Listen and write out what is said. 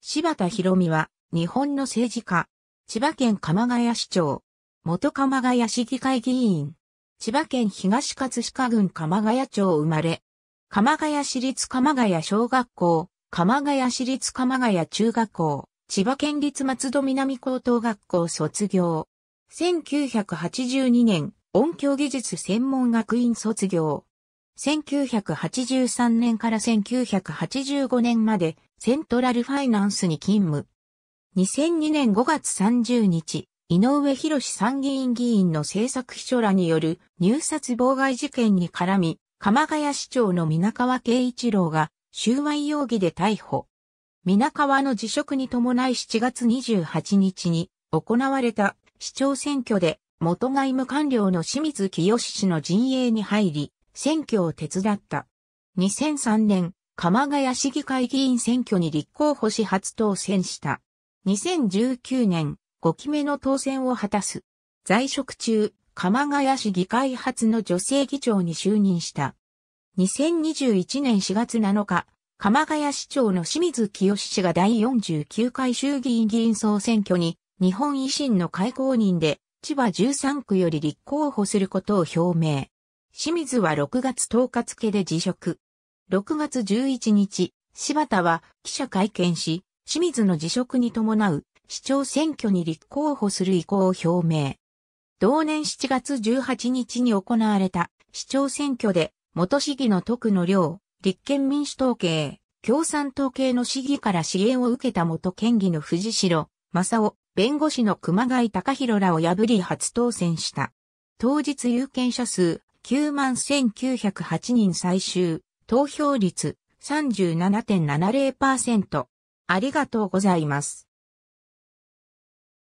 柴田博美は、日本の政治家、千葉県鎌ヶ谷市長、元鎌ヶ谷市議会議員、千葉県東葛飾郡鎌ヶ谷町生まれ、鎌ヶ谷市立鎌ヶ谷小学校、鎌ヶ谷市立鎌ヶ谷中学校、千葉県立松戸南高等学校卒業。1982年、音響技術専門学院卒業。1983年から1985年まで、セントラルファイナンスに勤務。2002年5月30日、井上博参議院議員の政策秘書らによる入札妨害事件に絡み、鎌ヶ谷市長の皆川慶一郎が収賄容疑で逮捕。皆川の辞職に伴い7月28日に行われた市長選挙で元外務官僚の清水清氏の陣営に入り、選挙を手伝った。2003年、鎌ヶ谷市議会議員選挙に立候補し初当選した。2019年、5期目の当選を果たす。在職中、鎌ヶ谷市議会初の女性議長に就任した。2021年4月7日、鎌ヶ谷市長の清水清氏が第49回衆議院議員総選挙に、日本維新の会公認で、千葉13区より立候補することを表明。清水は6月10日付で辞職。6月11日、柴田は記者会見し、清水の辞職に伴う市長選挙に立候補する意向を表明。同年7月18日に行われた市長選挙で、元市議の徳野良、立憲民主党系、共産党系の市議から支援を受けた元県議の藤代、正夫、弁護士の熊谷隆弘らを破り初当選した。当日有権者数9万1908人最終、投票率37.70%。ありがとうございます。